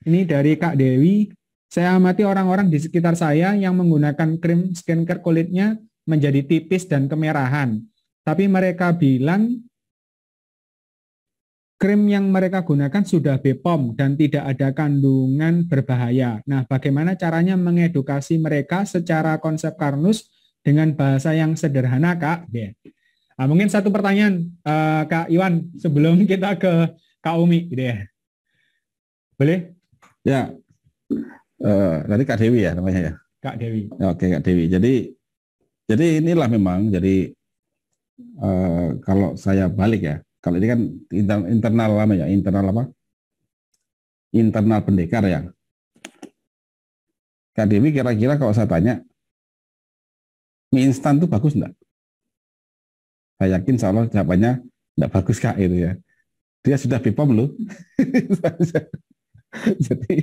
Ini dari Kak Dewi. Saya amati orang-orang di sekitar saya yang menggunakan krim skincare kulitnya menjadi tipis dan kemerahan. Tapi mereka bilang krim yang mereka gunakan sudah BPOM dan tidak ada kandungan berbahaya. Nah, bagaimana caranya mengedukasi mereka secara konsep Karnus dengan bahasa yang sederhana, Kak? Yeah. Ya. Nah, mungkin satu pertanyaan, uh, Kak Iwan, sebelum kita ke Kak Umi, gitu ya. Boleh? Ya, uh, Kak Dewi ya namanya ya. Kak Dewi. Ya, oke Kak Dewi. Jadi, jadi inilah memang. Jadi uh, kalau saya balik ya, kalau ini kan internal, internal lama ya, internal apa? Internal pendekar ya. Kak Dewi kira-kira kalau saya tanya, mie instan tuh bagus enggak? Saya yakin salah jawabannya enggak bagus Kak itu ya. Dia sudah BPOM loh. jadi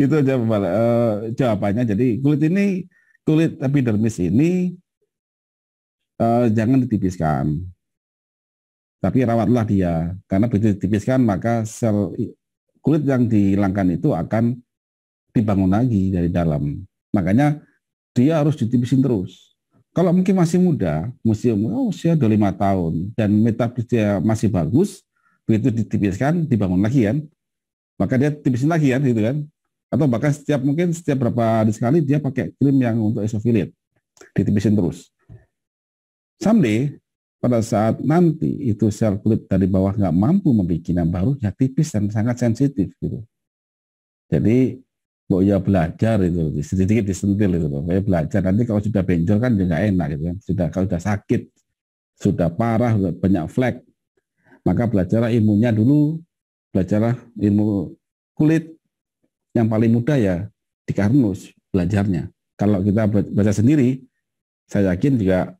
itu aja uh, jawabannya. Jadi kulit ini kulit epidermis ini uh, jangan ditipiskan, tapi rawatlah dia karena begitu ditipiskan maka sel kulit yang dihilangkan itu akan dibangun lagi dari dalam. Makanya dia harus ditipisin terus. Kalau mungkin masih muda, musim oh, usia 25 tahun dan metabolisnya masih bagus, begitu ditipiskan dibangun lagi kan. Ya? maka dia tipisin lagi kan gitu kan atau bahkan setiap mungkin setiap berapa hari sekali dia pakai krim yang untuk esofilit ditipisin terus someday pada saat nanti itu sel kulit dari bawah nggak mampu membuat yang baru ya tipis dan sangat sensitif gitu jadi Kok ya belajar itu sedikit disentil itu loh. ya belajar nanti kalau sudah benjol kan juga enak gitu kan. Sudah kalau sudah sakit, sudah parah, banyak flek, maka belajar ilmunya dulu belajarlah ilmu kulit yang paling mudah ya di Karnus belajarnya. Kalau kita baca sendiri, saya yakin juga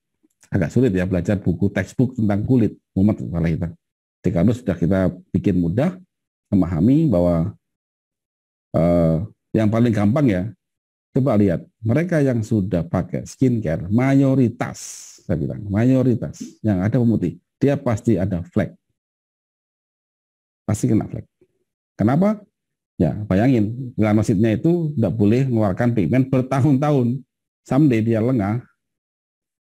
agak sulit ya belajar buku textbook tentang kulit umat kepala kita. Di Karnus sudah kita bikin mudah memahami bahwa eh, yang paling gampang ya coba lihat mereka yang sudah pakai skincare mayoritas saya bilang mayoritas yang ada pemutih dia pasti ada flek pasti kena flag. Kenapa? Ya, bayangin, granositnya itu tidak boleh mengeluarkan pigmen bertahun-tahun. sampai dia lengah,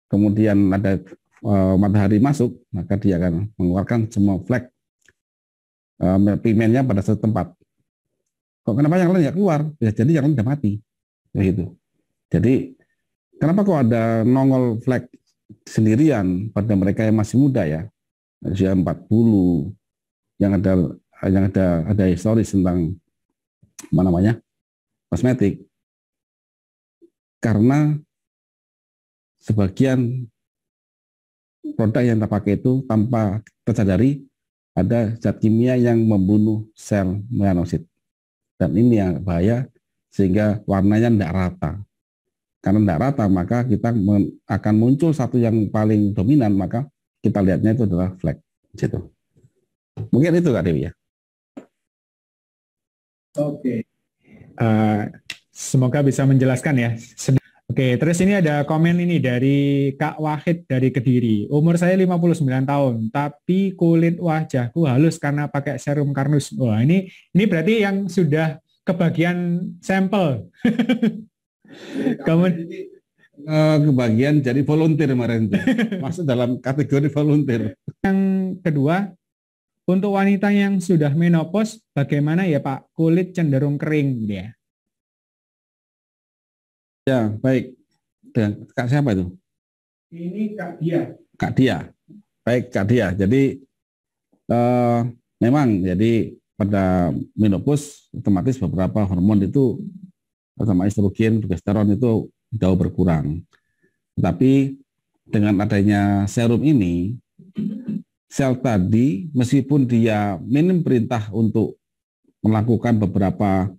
kemudian ada e, matahari masuk, maka dia akan mengeluarkan semua flag eh, e, pigmennya pada satu tempat. Kok kenapa yang lain tidak keluar? Ya, jadi yang lain sudah mati. Begitu. Ya, jadi, kenapa kok ada nongol flag sendirian pada mereka yang masih muda ya? Usia 40, yang ada yang ada ada historis tentang apa namanya kosmetik karena sebagian produk yang kita pakai itu tanpa tersadari ada zat kimia yang membunuh sel melanosit dan ini yang bahaya sehingga warnanya tidak rata karena tidak rata maka kita akan muncul satu yang paling dominan maka kita lihatnya itu adalah flag gitu. Mungkin itu Kak Dewi ya. Oke. Okay. Uh, eh, semoga bisa menjelaskan ya. Oke, terus ini ada komen ini dari Kak Wahid dari Kediri. Umur saya 59 tahun, tapi kulit wajahku halus karena pakai serum karnus. Wah, ini ini berarti yang sudah kebagian sampel. Kamu eh, kebagian jadi volunteer kemarin. Masuk dalam kategori volunteer. Yang kedua, untuk wanita yang sudah menopause, bagaimana ya Pak? Kulit cenderung kering gitu ya? Ya, baik. Dan Kak siapa itu? Ini Kak Dia. Kak Dia. Baik, Kak Dia. Jadi eh, memang jadi pada menopause otomatis beberapa hormon itu terutama estrogen, progesteron itu jauh berkurang. Tetapi dengan adanya serum ini sel tadi meskipun dia minim perintah untuk melakukan beberapa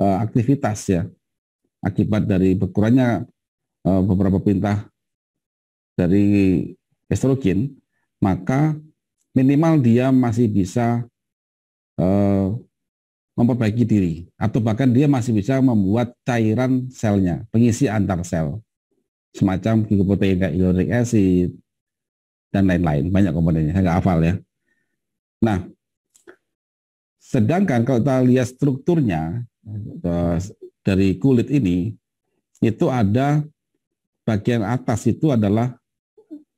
uh, aktivitas ya akibat dari berkurangnya uh, beberapa perintah dari estrogen maka minimal dia masih bisa uh, memperbaiki diri atau bahkan dia masih bisa membuat cairan selnya pengisi antar sel semacam glukoprotein kayak acid dan lain-lain. Banyak komponennya, saya nggak hafal ya. Nah, sedangkan kalau kita lihat strukturnya eh, dari kulit ini, itu ada bagian atas itu adalah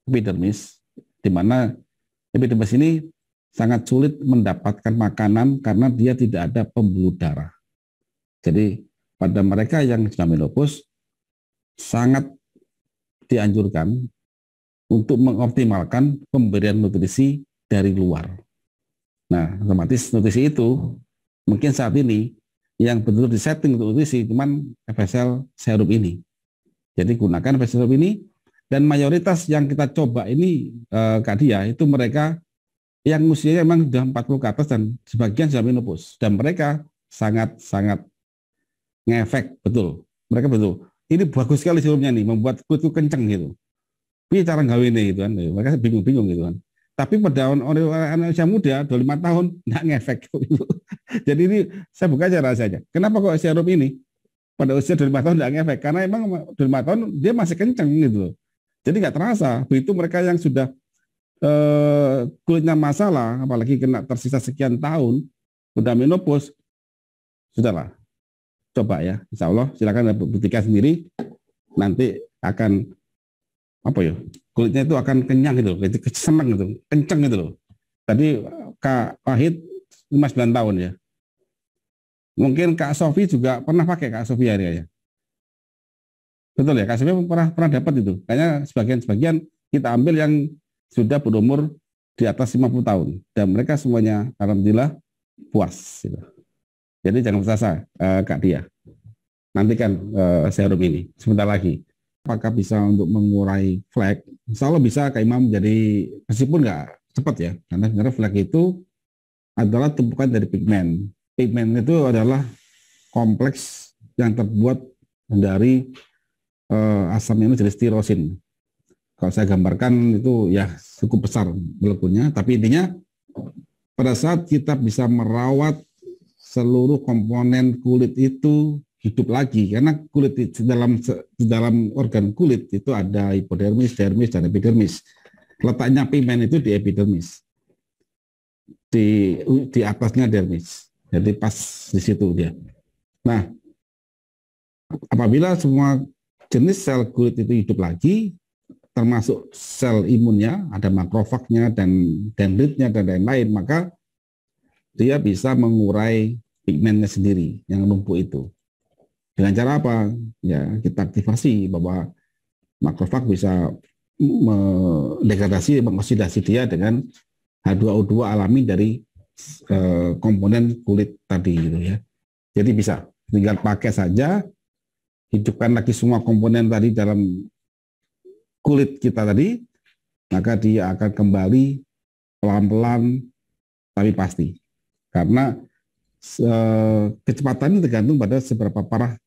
epidermis, di mana epidermis ini sangat sulit mendapatkan makanan karena dia tidak ada pembuluh darah. Jadi pada mereka yang sudah menopause sangat dianjurkan untuk mengoptimalkan pemberian nutrisi dari luar. Nah, otomatis nutrisi itu mungkin saat ini yang betul disetting untuk nutrisi cuman FSL serum ini. Jadi gunakan FSL serum ini dan mayoritas yang kita coba ini eh, Kak Dia itu mereka yang usianya memang sudah 40 ke atas dan sebagian sudah menopause dan mereka sangat-sangat ngefek betul mereka betul ini bagus sekali serumnya nih membuat kulitku kenceng gitu ini cara gawe ini gitu kan. Ya, mereka bingung-bingung gitu kan. Tapi pada orang Indonesia muda 25 tahun nggak ngefek. Jadi ini saya buka aja aja. Kenapa kok serum ini pada usia 25 tahun nggak ngefek? Karena emang 25 tahun dia masih kenceng gitu Jadi nggak terasa. Begitu mereka yang sudah eh, kulitnya masalah, apalagi kena tersisa sekian tahun, udah menopause, sudahlah. Coba ya, insya Allah silakan buktikan sendiri. Nanti akan apa ya kulitnya itu akan kenyang gitu loh, seneng gitu, kenceng gitu loh. Tadi Kak Wahid 59 tahun ya. Mungkin Kak Sofi juga pernah pakai Kak Sofi hari ya. Betul ya, Kak Sofi pernah pernah dapat itu. Kayaknya sebagian-sebagian kita ambil yang sudah berumur di atas 50 tahun dan mereka semuanya alhamdulillah puas gitu. Jadi jangan merasa eh, Kak Dia. Nantikan eh, serum ini sebentar lagi apakah bisa untuk mengurai flag? Insya Allah bisa Kak Imam jadi meskipun nggak cepat ya, karena sebenarnya flag itu adalah tumpukan dari pigmen. Pigmen itu adalah kompleks yang terbuat dari uh, asam amino jenis tirosin. Kalau saya gambarkan itu ya cukup besar molekulnya, tapi intinya pada saat kita bisa merawat seluruh komponen kulit itu hidup lagi karena kulit di dalam di dalam organ kulit itu ada hipodermis, dermis dan epidermis. Letaknya pigmen itu di epidermis. Di di atasnya dermis. Jadi pas di situ dia. Nah, apabila semua jenis sel kulit itu hidup lagi, termasuk sel imunnya, ada makrofagnya dan dendritnya dan lain-lain, maka dia bisa mengurai pigmennya sendiri yang numpuk itu. Dengan cara apa? Ya, kita aktivasi bahwa makrofag bisa mendegradasi, mengoksidasi dia dengan H2O2 alami dari eh, komponen kulit tadi gitu ya. Jadi bisa tinggal pakai saja, hidupkan lagi semua komponen tadi dalam kulit kita tadi, maka dia akan kembali pelan-pelan tapi pasti. Karena eh, kecepatan tergantung pada seberapa parah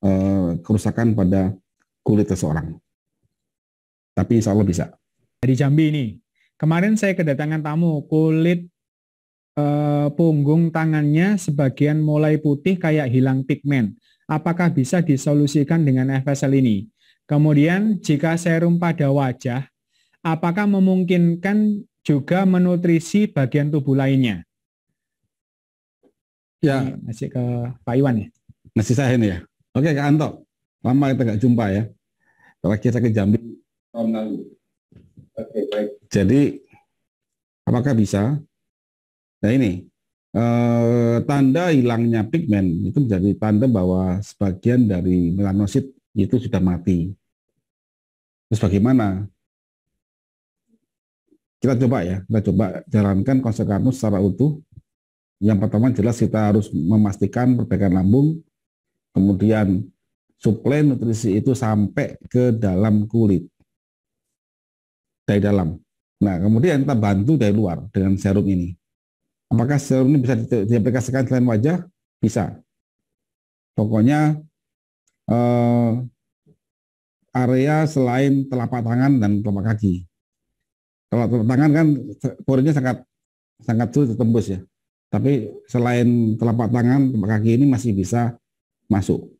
Eh, kerusakan pada kulit seseorang. Tapi insya Allah bisa. Dari Jambi ini, kemarin saya kedatangan tamu kulit eh, punggung tangannya sebagian mulai putih kayak hilang pigmen. Apakah bisa disolusikan dengan FSL ini? Kemudian jika serum pada wajah, apakah memungkinkan juga menutrisi bagian tubuh lainnya? Ya, masih ke Pak Iwan ya. Masih saya ini ya. Oke Kak Anto, lama kita nggak jumpa ya. Terakhir saya ke Jambi Oke baik. Jadi apakah bisa? Nah ini eh, tanda hilangnya pigmen itu menjadi tanda bahwa sebagian dari melanosit itu sudah mati. Terus bagaimana? Kita coba ya, kita coba jalankan konsep secara utuh. Yang pertama jelas kita harus memastikan perbaikan lambung, Kemudian suplai nutrisi itu sampai ke dalam kulit dari dalam. Nah, kemudian kita bantu dari luar dengan serum ini. Apakah serum ini bisa diaplikasikan selain wajah? Bisa. Pokoknya eh, area selain telapak tangan dan telapak kaki. Kalau telapak tangan kan porinya sangat sangat sulit ditembus ya. Tapi selain telapak tangan, telapak kaki ini masih bisa masuk.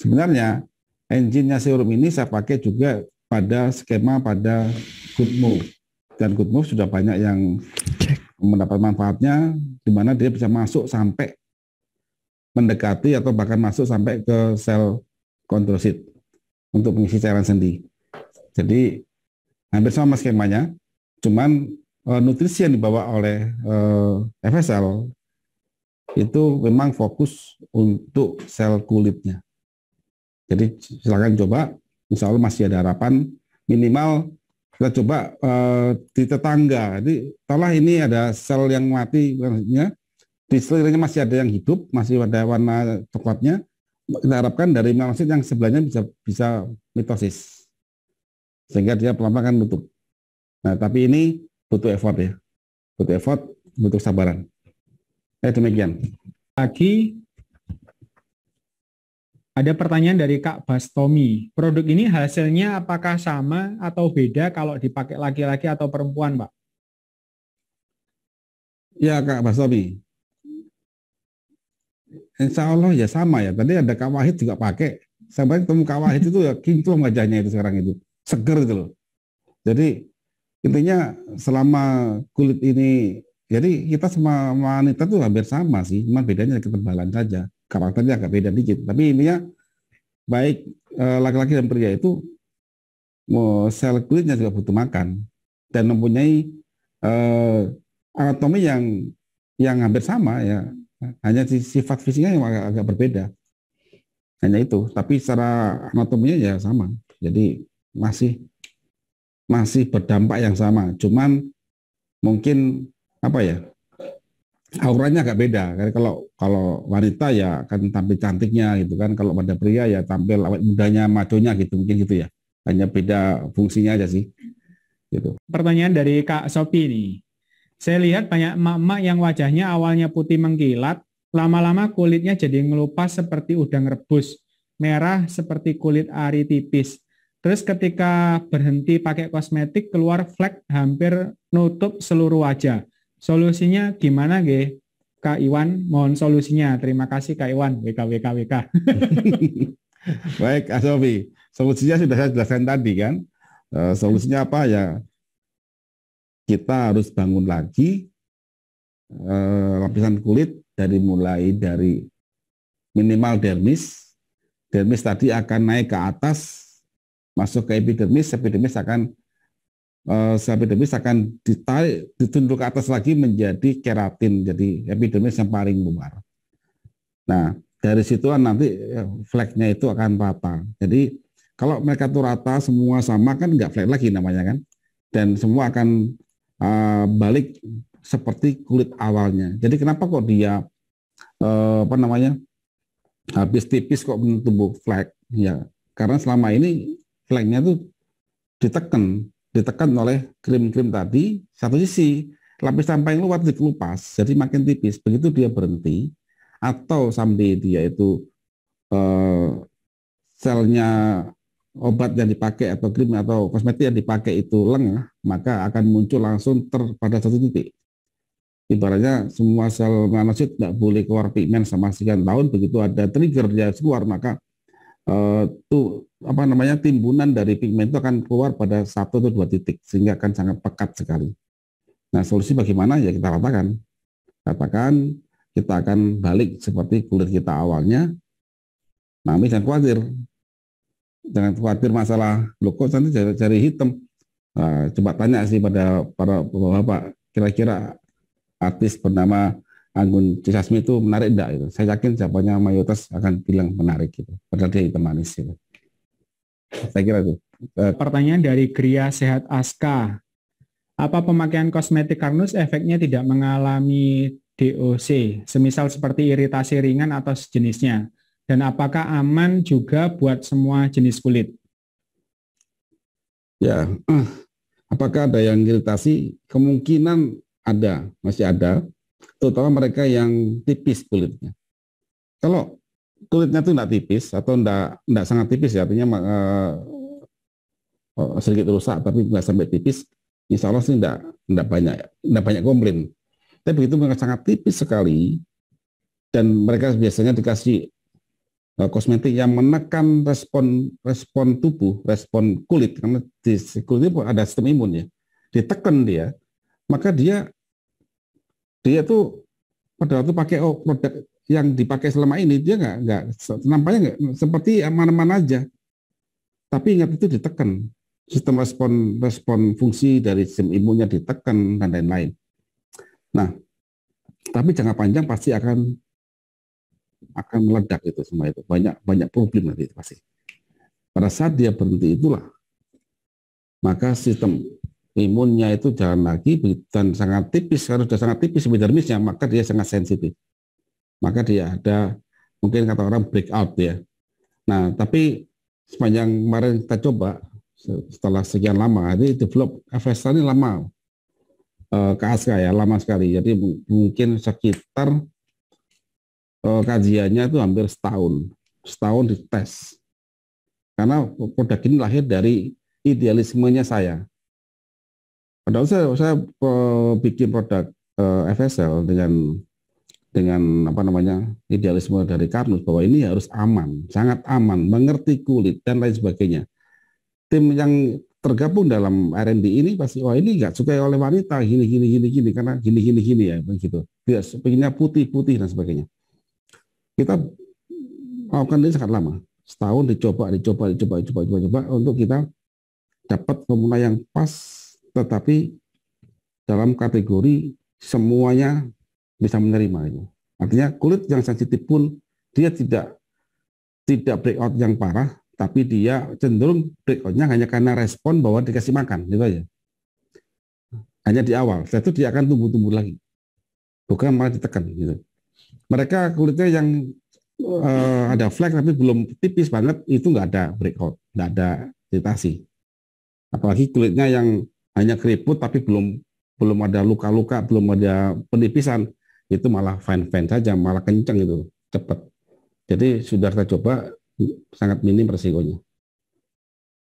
Sebenarnya engine-nya serum ini saya pakai juga pada skema pada good move dan good move sudah banyak yang mendapat manfaatnya di mana dia bisa masuk sampai mendekati atau bahkan masuk sampai ke sel kontrosit untuk mengisi cairan sendi. Jadi hampir sama skemanya, cuman e, nutrisi yang dibawa oleh e, eh, FSL itu memang fokus untuk sel kulitnya. Jadi silakan coba, insya Allah masih ada harapan minimal kita coba uh, di tetangga. Jadi setelah ini ada sel yang mati, maksudnya di sekelilingnya masih ada yang hidup, masih ada warna coklatnya. Kita harapkan dari melanosit yang sebelahnya bisa bisa mitosis, sehingga dia pelan-pelan kan tutup. Nah, tapi ini butuh effort ya, butuh effort, butuh kesabaran. Ya, demikian. Lagi ada pertanyaan dari Kak Bastomi. Produk ini hasilnya apakah sama atau beda kalau dipakai laki-laki atau perempuan, Pak? Ya, Kak Bastomi. Insya Allah ya sama ya. Tadi ada Kak Wahid juga pakai. Sampai ketemu Kak Wahid itu ya kinclong wajahnya itu sekarang itu. Seger itu loh. Jadi intinya selama kulit ini jadi kita sama wanita tuh hampir sama sih, cuma bedanya ketebalan saja. Karakternya agak beda dikit. Tapi intinya baik eh, laki-laki dan pria itu sel kulitnya juga butuh makan dan mempunyai uh, anatomi yang yang hampir sama ya hanya sifat fisiknya yang agak, agak berbeda hanya itu tapi secara anatominya ya sama jadi masih masih berdampak yang sama cuman mungkin apa ya auranya agak beda karena kalau kalau wanita ya kan tampil cantiknya gitu kan kalau pada pria ya tampil awet mudanya maconya gitu mungkin gitu ya hanya beda fungsinya aja sih gitu pertanyaan dari kak Sopi nih saya lihat banyak emak-emak yang wajahnya awalnya putih mengkilat lama-lama kulitnya jadi ngelupas seperti udang rebus merah seperti kulit ari tipis terus ketika berhenti pakai kosmetik keluar flek hampir nutup seluruh wajah Solusinya gimana, Ge? Kak Iwan, mohon solusinya. Terima kasih Kak Iwan, WK, WK, WK. Baik, Asofi. Solusinya sudah saya jelaskan tadi kan. Uh, solusinya apa ya? Kita harus bangun lagi e, lapisan kulit dari mulai dari minimal dermis. Dermis tadi akan naik ke atas, masuk ke epidermis, epidermis akan Eh, epidermis akan ditarik ditunduk ke atas lagi menjadi keratin jadi epidermis yang paling luar nah dari situ nanti eh, flagnya itu akan rata jadi kalau mereka tuh rata semua sama kan nggak flag lagi namanya kan dan semua akan uh, balik seperti kulit awalnya jadi kenapa kok dia uh, apa namanya habis tipis kok tumbuh flag ya karena selama ini flagnya itu ditekan ditekan oleh krim-krim tadi, satu sisi lapisan paling luar dikelupas, jadi makin tipis. Begitu dia berhenti, atau sambil dia itu eh, selnya obat yang dipakai atau krim atau kosmetik yang dipakai itu lengah, maka akan muncul langsung ter pada satu titik. Ibaratnya semua sel manusia tidak boleh keluar pigmen sama sekian tahun, begitu ada trigger dia keluar, maka Eh, tuh apa namanya timbunan dari pigmen itu akan keluar pada satu atau dua titik sehingga akan sangat pekat sekali. Nah solusi bagaimana ya kita ratakan, katakan kita akan balik seperti kulit kita awalnya. Nah, jangan khawatir, jangan khawatir masalah glukos nanti cari jari hitam. Nah, coba tanya sih pada para bapak kira-kira artis bernama Anggun Cisasmi itu menarik enggak? itu. Saya yakin jawabannya mayoritas akan bilang menarik gitu. Padahal dia itu manis gitu. Saya kira itu. Eh, pertanyaan dari Gria Sehat Aska. Apa pemakaian kosmetik karnus efeknya tidak mengalami DOC, semisal seperti iritasi ringan atau sejenisnya? Dan apakah aman juga buat semua jenis kulit? Ya, apakah ada yang iritasi? Kemungkinan ada, masih ada terutama mereka yang tipis kulitnya. Kalau kulitnya itu tidak tipis atau tidak sangat tipis ya, artinya uh, sedikit rusak tapi tidak sampai tipis, insya Allah sih tidak tidak banyak tidak ya, banyak komplain. Tapi begitu mereka sangat tipis sekali dan mereka biasanya dikasih eh, kosmetik yang menekan respon respon tubuh, respon kulit karena di kulit itu ada sistem imun ya. Ditekan dia, maka dia dia tuh pada waktu pakai oh, produk yang dipakai selama ini dia nggak nggak nampaknya nggak seperti aman-aman aja. Tapi ingat itu ditekan sistem respon respon fungsi dari sistem imunnya ditekan dan lain-lain. Nah, tapi jangka panjang pasti akan akan meledak itu semua itu banyak banyak problem nanti itu pasti. Pada saat dia berhenti itulah maka sistem Imunnya itu jalan lagi dan sangat tipis kalau sudah sangat tipis epidermisnya maka dia sangat sensitif maka dia ada mungkin kata orang break out ya nah tapi sepanjang kemarin kita coba setelah sekian lama ini develop Avesta ini lama eh, ke Aska ya lama sekali jadi mungkin sekitar eh, kajiannya itu hampir setahun setahun dites karena produk ini lahir dari idealismenya saya tidak usah, saya eh, bikin produk eh, FSL dengan dengan apa namanya idealisme dari Karnus bahwa ini harus aman, sangat aman, mengerti kulit dan lain sebagainya. Tim yang tergabung dalam R&D ini pasti wah ini nggak suka oleh wanita gini gini gini gini karena gini gini gini ya begitu. Dia pengennya putih putih dan sebagainya. Kita melakukan ini sangat lama, setahun dicoba dicoba dicoba dicoba dicoba, dicoba untuk kita dapat formula yang pas tetapi dalam kategori semuanya bisa menerima ini Artinya kulit yang sensitif pun dia tidak tidak breakout yang parah, tapi dia cenderung breakoutnya hanya karena respon bahwa dikasih makan gitu aja. Hanya di awal, setelah itu dia akan tumbuh-tumbuh lagi, bukan malah ditekan gitu. Mereka kulitnya yang uh, ada flek tapi belum tipis banget itu nggak ada breakout, nggak ada iritasi. Apalagi kulitnya yang hanya keriput tapi belum belum ada luka-luka, belum ada penipisan, itu malah fine-fine saja, malah kencang itu, cepat. Jadi sudah kita coba sangat minim resikonya.